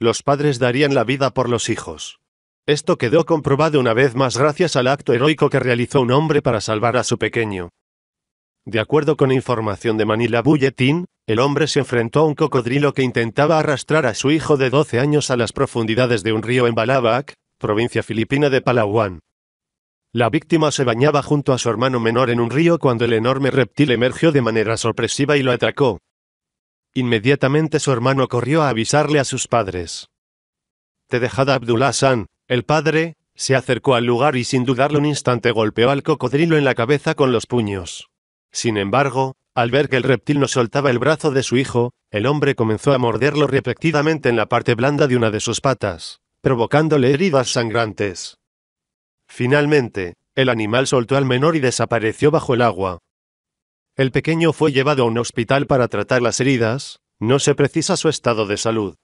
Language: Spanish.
Los padres darían la vida por los hijos. Esto quedó comprobado una vez más gracias al acto heroico que realizó un hombre para salvar a su pequeño. De acuerdo con información de Manila Bulletin, el hombre se enfrentó a un cocodrilo que intentaba arrastrar a su hijo de 12 años a las profundidades de un río en Balabac, provincia filipina de Palawan. La víctima se bañaba junto a su hermano menor en un río cuando el enorme reptil emergió de manera sorpresiva y lo atacó. Inmediatamente su hermano corrió a avisarle a sus padres. Tedejada Abdullah San, el padre, se acercó al lugar y sin dudarlo un instante golpeó al cocodrilo en la cabeza con los puños. Sin embargo, al ver que el reptil no soltaba el brazo de su hijo, el hombre comenzó a morderlo repetidamente en la parte blanda de una de sus patas, provocándole heridas sangrantes. Finalmente, el animal soltó al menor y desapareció bajo el agua. El pequeño fue llevado a un hospital para tratar las heridas, no se precisa su estado de salud.